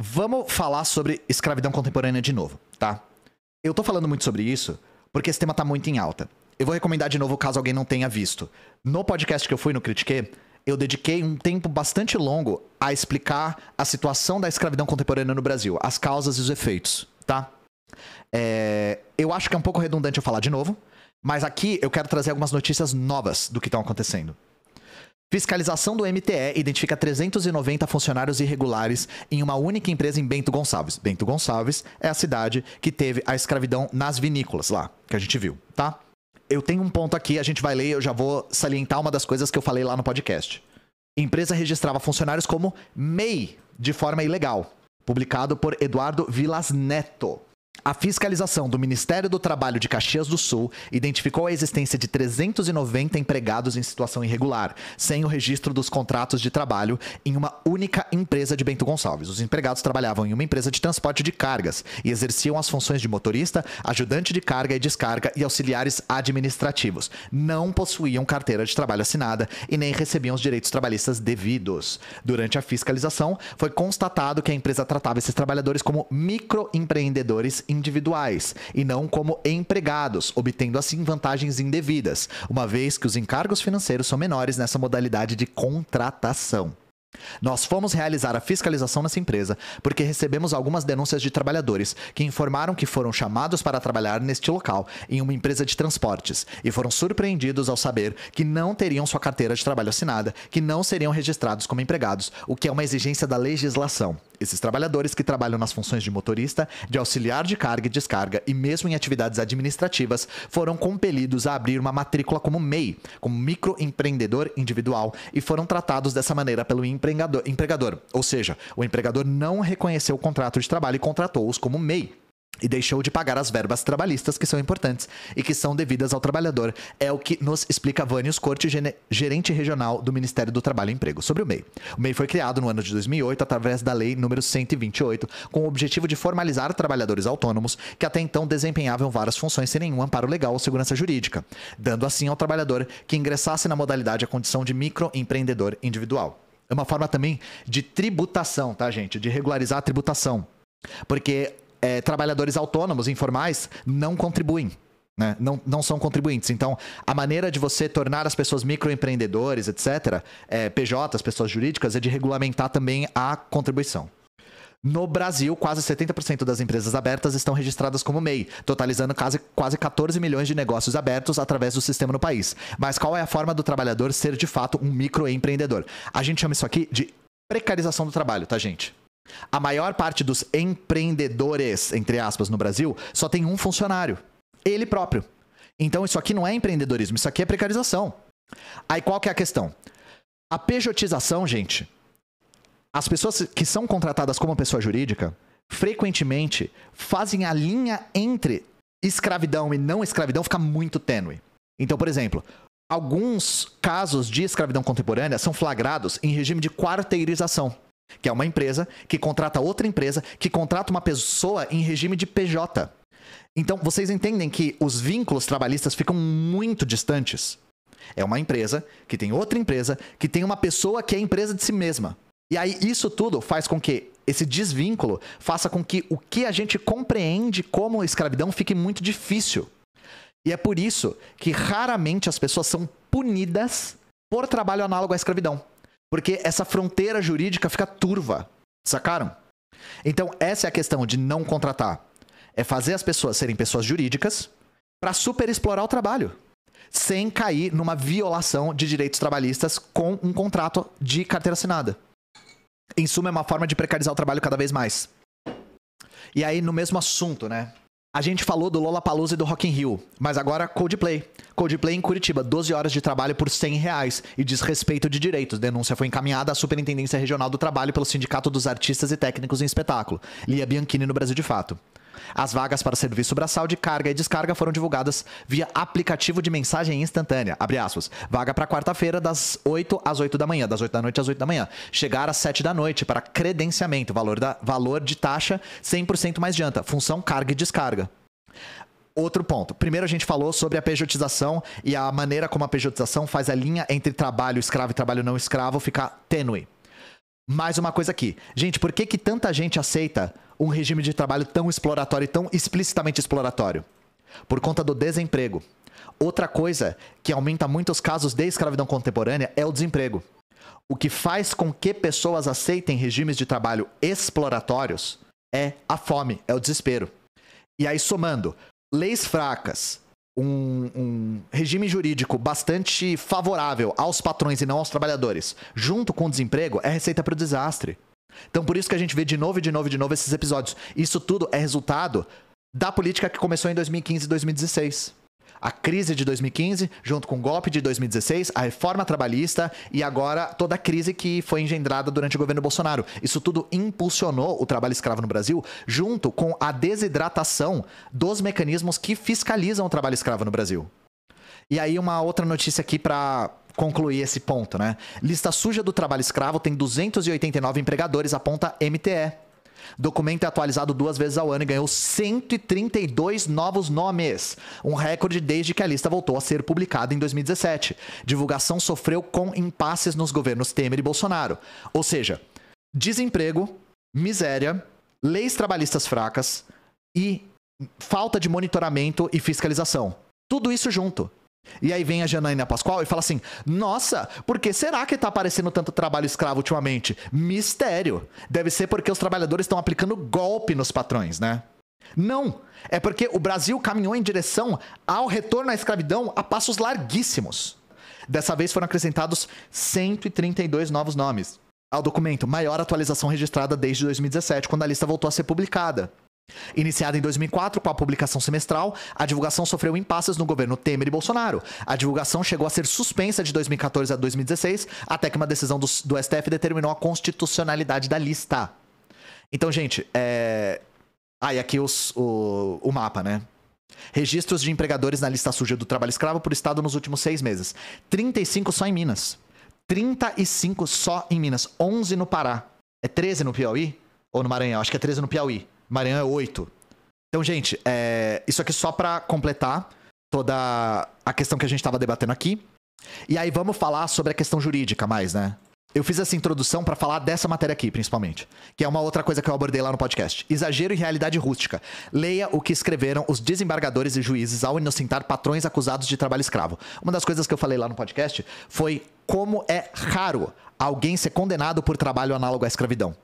Vamos falar sobre escravidão contemporânea de novo, tá? Eu tô falando muito sobre isso porque esse tema tá muito em alta. Eu vou recomendar de novo caso alguém não tenha visto. No podcast que eu fui no Critique, eu dediquei um tempo bastante longo a explicar a situação da escravidão contemporânea no Brasil, as causas e os efeitos, tá? É... eu acho que é um pouco redundante eu falar de novo, mas aqui eu quero trazer algumas notícias novas do que estão acontecendo. Fiscalização do MTE identifica 390 funcionários irregulares em uma única empresa em Bento Gonçalves. Bento Gonçalves é a cidade que teve a escravidão nas vinícolas lá, que a gente viu, tá? Eu tenho um ponto aqui, a gente vai ler, eu já vou salientar uma das coisas que eu falei lá no podcast. Empresa registrava funcionários como MEI de forma ilegal, publicado por Eduardo Vilas Neto. A fiscalização do Ministério do Trabalho de Caxias do Sul identificou a existência de 390 empregados em situação irregular, sem o registro dos contratos de trabalho, em uma única empresa de Bento Gonçalves. Os empregados trabalhavam em uma empresa de transporte de cargas e exerciam as funções de motorista, ajudante de carga e descarga e auxiliares administrativos. Não possuíam carteira de trabalho assinada e nem recebiam os direitos trabalhistas devidos. Durante a fiscalização, foi constatado que a empresa tratava esses trabalhadores como microempreendedores individuais e não como empregados, obtendo assim vantagens indevidas, uma vez que os encargos financeiros são menores nessa modalidade de contratação. Nós fomos realizar a fiscalização nessa empresa porque recebemos algumas denúncias de trabalhadores que informaram que foram chamados para trabalhar neste local, em uma empresa de transportes, e foram surpreendidos ao saber que não teriam sua carteira de trabalho assinada, que não seriam registrados como empregados, o que é uma exigência da legislação. Esses trabalhadores que trabalham nas funções de motorista, de auxiliar de carga e descarga e mesmo em atividades administrativas foram compelidos a abrir uma matrícula como MEI, como microempreendedor individual, e foram tratados dessa maneira pelo empregador. empregador. Ou seja, o empregador não reconheceu o contrato de trabalho e contratou-os como MEI e deixou de pagar as verbas trabalhistas que são importantes e que são devidas ao trabalhador. É o que nos explica Vânios Corte, gerente regional do Ministério do Trabalho e Emprego, sobre o MEI. O MEI foi criado no ano de 2008 através da Lei número 128, com o objetivo de formalizar trabalhadores autônomos que até então desempenhavam várias funções sem nenhum amparo legal ou segurança jurídica, dando assim ao trabalhador que ingressasse na modalidade a condição de microempreendedor individual. É uma forma também de tributação, tá, gente? De regularizar a tributação. Porque é, trabalhadores autônomos, informais, não contribuem. Né? Não, não são contribuintes. Então, a maneira de você tornar as pessoas microempreendedores, etc., é, PJs, pessoas jurídicas, é de regulamentar também a contribuição. No Brasil, quase 70% das empresas abertas estão registradas como MEI, totalizando quase, quase 14 milhões de negócios abertos através do sistema no país. Mas qual é a forma do trabalhador ser de fato um microempreendedor? A gente chama isso aqui de precarização do trabalho, tá, gente? A maior parte dos empreendedores, entre aspas, no Brasil, só tem um funcionário. Ele próprio. Então isso aqui não é empreendedorismo, isso aqui é precarização. Aí qual que é a questão? A pejotização, gente. As pessoas que são contratadas como pessoa jurídica, frequentemente fazem a linha entre escravidão e não escravidão ficar muito tênue. Então, por exemplo, alguns casos de escravidão contemporânea são flagrados em regime de quarteirização que é uma empresa que contrata outra empresa, que contrata uma pessoa em regime de PJ. Então, vocês entendem que os vínculos trabalhistas ficam muito distantes. É uma empresa que tem outra empresa, que tem uma pessoa que é empresa de si mesma. E aí, isso tudo faz com que esse desvínculo faça com que o que a gente compreende como escravidão fique muito difícil. E é por isso que raramente as pessoas são punidas por trabalho análogo à escravidão. Porque essa fronteira jurídica fica turva. Sacaram? Então, essa é a questão de não contratar. É fazer as pessoas serem pessoas jurídicas para superexplorar o trabalho, sem cair numa violação de direitos trabalhistas com um contrato de carteira assinada. Em suma, é uma forma de precarizar o trabalho cada vez mais. E aí, no mesmo assunto, né? A gente falou do Lollapalooza e do Rock in Rio, mas agora Coldplay. Coldplay em Curitiba, 12 horas de trabalho por 100 reais e desrespeito de direitos. Denúncia foi encaminhada à Superintendência Regional do Trabalho pelo Sindicato dos Artistas e Técnicos em Espetáculo. Lia Bianchini no Brasil de Fato. As vagas para serviço braçal de carga e descarga foram divulgadas via aplicativo de mensagem instantânea. Abre aspas. Vaga para quarta-feira, das 8 às 8 da manhã, das 8 da noite às 8 da manhã. Chegar às 7 da noite para credenciamento, valor, da, valor de taxa 100% mais janta, função carga e descarga outro ponto. Primeiro a gente falou sobre a pejotização e a maneira como a pejotização faz a linha entre trabalho escravo e trabalho não escravo ficar tênue. Mais uma coisa aqui. Gente, por que, que tanta gente aceita um regime de trabalho tão exploratório e tão explicitamente exploratório? Por conta do desemprego. Outra coisa que aumenta muito os casos de escravidão contemporânea é o desemprego. O que faz com que pessoas aceitem regimes de trabalho exploratórios é a fome, é o desespero. E aí, somando leis fracas, um, um, regime jurídico bastante favorável aos patrões e não aos trabalhadores, junto com o desemprego, é receita para o desastre. Então por isso que a gente vê de novo e de novo e de novo esses episódios. Isso tudo é resultado da política que começou em 2015 e 2016. A crise de 2015, junto com o golpe de 2016, a reforma trabalhista e agora toda a crise que foi engendrada durante o governo Bolsonaro. Isso tudo impulsionou o trabalho escravo no Brasil, junto com a desidratação dos mecanismos que fiscalizam o trabalho escravo no Brasil. E aí, uma outra notícia aqui para concluir esse ponto, né? Lista suja do trabalho escravo tem 289 empregadores, aponta MTE. Documento é atualizado duas vezes ao ano e ganhou 132 novos nomes, um recorde desde que a lista voltou a ser publicada em 2017. Divulgação sofreu com impasses nos governos Temer e Bolsonaro. Ou seja, desemprego, miséria, leis trabalhistas fracas e falta de monitoramento e fiscalização. Tudo isso junto. E aí vem a Janaína Pascoal e fala assim: Nossa, por que será que tá aparecendo tanto trabalho escravo ultimamente? Mistério. Deve ser porque os trabalhadores estão aplicando golpe nos patrões, né? Não! É porque o Brasil caminhou em direção ao retorno à escravidão a passos larguíssimos. Dessa vez foram acrescentados 132 novos nomes ao documento, maior atualização registrada desde 2017, quando a lista voltou a ser publicada. Iniciada em 2004 com a publicação semestral, a divulgação sofreu impasses no governo Temer e Bolsonaro. A divulgação chegou a ser suspensa de 2014 a 2016, até que uma decisão do, do STF determinou a constitucionalidade da lista. Então, gente, é... Ah, e aqui os, o, o mapa, né? Registros de empregadores na lista suja do trabalho escravo por estado nos últimos seis meses. 35 só em Minas. 35 só em Minas. 11 no Pará. É 13 no Piauí? Ou no Maranhão? Acho que é 13 no Piauí. Maranhão é 8. Então, gente, é... isso aqui só para completar toda a questão que a gente estava debatendo aqui. E aí vamos falar sobre a questão jurídica mais, né? Eu fiz essa introdução para falar dessa matéria aqui, principalmente, que é uma outra coisa que eu abordei lá no podcast. Exagero e realidade rústica. Leia o que escreveram os desembargadores e juízes ao inocentar patrões acusados de trabalho escravo. Uma das coisas que eu falei lá no podcast foi como é raro alguém ser condenado por trabalho análogo à escravidão.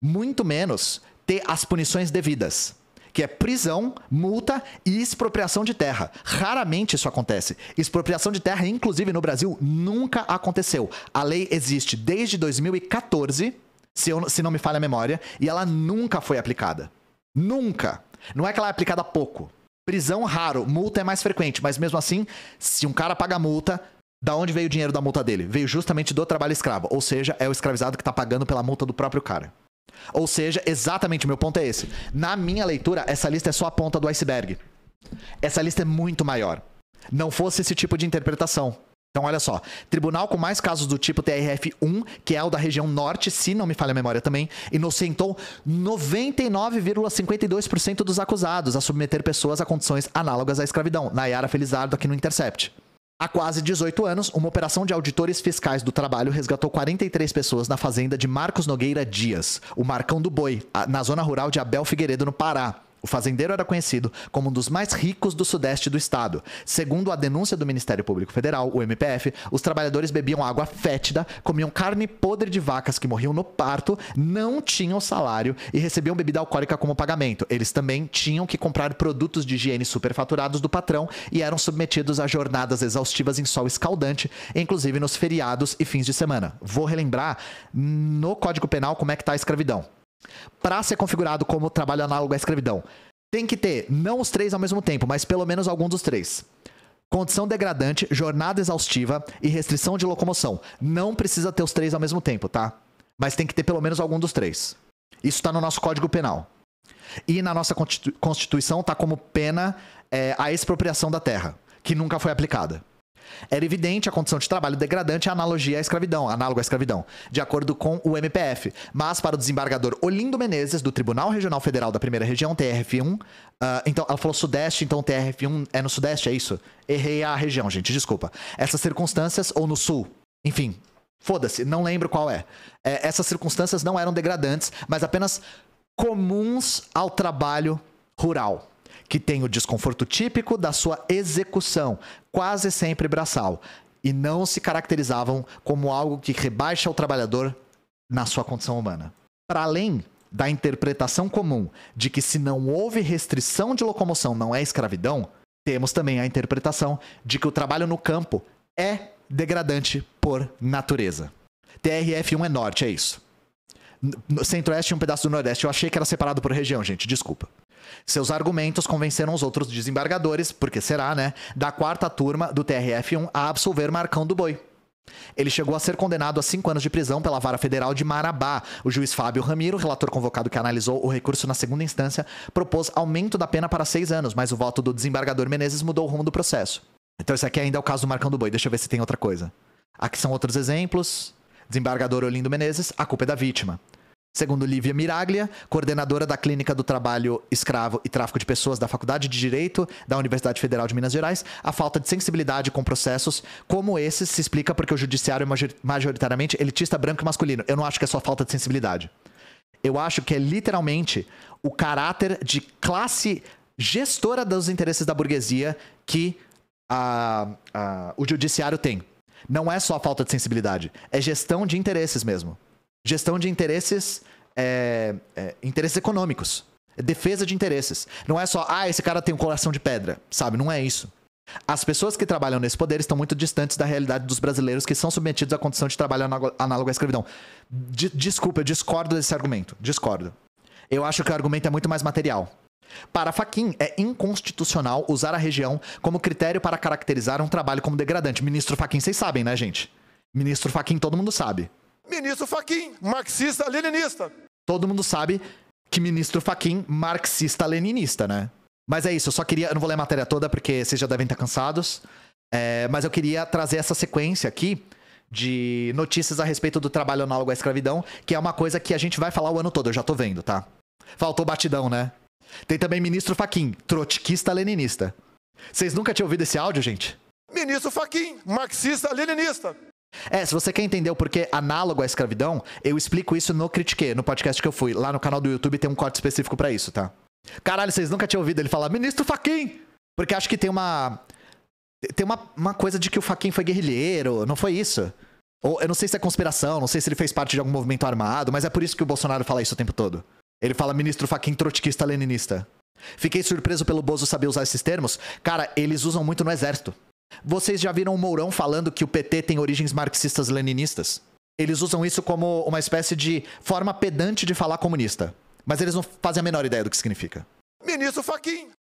Muito menos ter as punições devidas que é prisão, multa e expropriação de terra. Raramente isso acontece. Expropriação de terra, inclusive no Brasil, nunca aconteceu. A lei existe desde 2014, se, eu, se não me falha a memória, e ela nunca foi aplicada. Nunca. Não é que ela é aplicada pouco. Prisão raro, multa é mais frequente, mas mesmo assim, se um cara paga multa, da onde veio o dinheiro da multa dele? Veio justamente do trabalho escravo, ou seja, é o escravizado que está pagando pela multa do próprio cara. Ou seja, exatamente o meu ponto é esse. Na minha leitura, essa lista é só a ponta do iceberg. Essa lista é muito maior. Não fosse esse tipo de interpretação. Então, olha só. Tribunal com mais casos do tipo TRF1, que é o da região norte, se não me falha a memória também, inocentou 99,52% dos acusados a submeter pessoas a condições análogas à escravidão. Nayara Felizardo aqui no Intercept. Há quase 18 anos, uma operação de auditores fiscais do trabalho resgatou 43 pessoas na fazenda de Marcos Nogueira Dias, o Marcão do Boi, na zona rural de Abel Figueiredo, no Pará. O fazendeiro era conhecido como um dos mais ricos do sudeste do estado. Segundo a denúncia do Ministério Público Federal, o MPF, os trabalhadores bebiam água fétida, comiam carne podre de vacas que morriam no parto, não tinham salário e recebiam bebida alcoólica como pagamento. Eles também tinham que comprar produtos de higiene superfaturados do patrão e eram submetidos a jornadas exaustivas em sol escaldante, inclusive nos feriados e fins de semana. Vou relembrar no Código Penal como é que tá a escravidão. Para ser configurado como trabalho análogo à escravidão, tem que ter não os três ao mesmo tempo, mas pelo menos algum dos três. Condição degradante, jornada exaustiva e restrição de locomoção. Não precisa ter os três ao mesmo tempo, tá? Mas tem que ter pelo menos algum dos três. Isso está no nosso Código Penal. E na nossa Constituição está como pena é, a expropriação da terra, que nunca foi aplicada. Era evidente a condição de trabalho degradante a analogia à é escravidão, análogo à escravidão, de acordo com o MPF. Mas para o desembargador Olindo Menezes, do Tribunal Regional Federal da Primeira Região, TRF1, uh, ah, então ela falou Sudeste, então TRF1 é no Sudeste, é isso? Errei a região, gente, desculpa. Essas circunstâncias, ou no Sul, enfim, foda-se, não lembro qual é. é. Essas circunstâncias não eram degradantes, mas apenas comuns ao trabalho rural que tem o desconforto típico da sua execução, quase sempre braçal, e não se caracterizavam como algo que rebaixa o trabalhador na sua condição humana. Para além da interpretação comum de que se não houve restrição de locomoção não é escravidão, temos também a interpretação de que o trabalho no campo é degradante por natureza. TRF1 é norte, é isso. Centro-Oeste e um pedaço do Nordeste. Eu achei que era separado por região, gente, desculpa. Seus argumentos convenceram os outros desembargadores, porque será, né, da quarta turma do TRF1 a absolver Marcão do Boi. Ele chegou a ser condenado a cinco anos de prisão pela Vara Federal de Marabá. O juiz Fábio Ramiro, relator convocado que analisou o recurso na segunda instância, propôs aumento da pena para seis anos, mas o voto do desembargador Menezes mudou o rumo do processo. Então esse aqui ainda é o caso do Marcão do Boi, deixa eu ver se tem outra coisa. Aqui são outros exemplos. Desembargador Olindo Menezes, a culpa é da vítima. Segundo Lívia Miraglia, coordenadora da Clínica do Trabalho Escravo e Tráfico de Pessoas da Faculdade de Direito da Universidade Federal de Minas Gerais, a falta de sensibilidade com processos como esse se explica porque o judiciário é majoritariamente elitista, branco e masculino. Eu não acho que é só falta de sensibilidade. Eu acho que é literalmente o caráter de classe gestora dos interesses da burguesia que a, a, o judiciário tem. Não é só falta de sensibilidade, é gestão de interesses mesmo. Gestão de interesses, é, é, interesses econômicos. É defesa de interesses. Não é só, ah, esse cara tem um coração de pedra, sabe? Não é isso. As pessoas que trabalham nesse poder estão muito distantes da realidade dos brasileiros que são submetidos à condição de trabalho análogo à escravidão. De desculpa, eu discordo desse argumento. Discordo. Eu acho que o argumento é muito mais material. Para Faquim, é inconstitucional usar a região como critério para caracterizar um trabalho como degradante. Ministro Faquim, vocês sabem, né, gente? Ministro Faquim, todo mundo sabe. Ministro Faquim, marxista-leninista. Todo mundo sabe que ministro Faquim, marxista-leninista, né? Mas é isso, eu só queria. Eu não vou ler a matéria toda porque vocês já devem estar cansados. É, mas eu queria trazer essa sequência aqui de notícias a respeito do trabalho análogo à escravidão, que é uma coisa que a gente vai falar o ano todo, eu já tô vendo, tá? Faltou batidão, né? Tem também ministro Faquim, trotskista-leninista. Vocês nunca tinham ouvido esse áudio, gente? Ministro Faquim, marxista-leninista. É, se você quer entender o porquê análogo à escravidão, eu explico isso no Critique, no podcast que eu fui. Lá no canal do YouTube tem um corte específico para isso, tá? Caralho, vocês nunca tinham ouvido ele falar ministro Faquin! Porque acho que tem uma. Tem uma, uma coisa de que o Faquin foi guerrilheiro, não foi isso? Ou eu não sei se é conspiração, não sei se ele fez parte de algum movimento armado, mas é por isso que o Bolsonaro fala isso o tempo todo. Ele fala ministro Faquin trotskista leninista. Fiquei surpreso pelo Bozo saber usar esses termos. Cara, eles usam muito no exército. Vocês já viram o Mourão falando que o PT tem origens marxistas-leninistas? Eles usam isso como uma espécie de forma pedante de falar comunista. Mas eles não fazem a menor ideia do que significa. Ministro Faquim,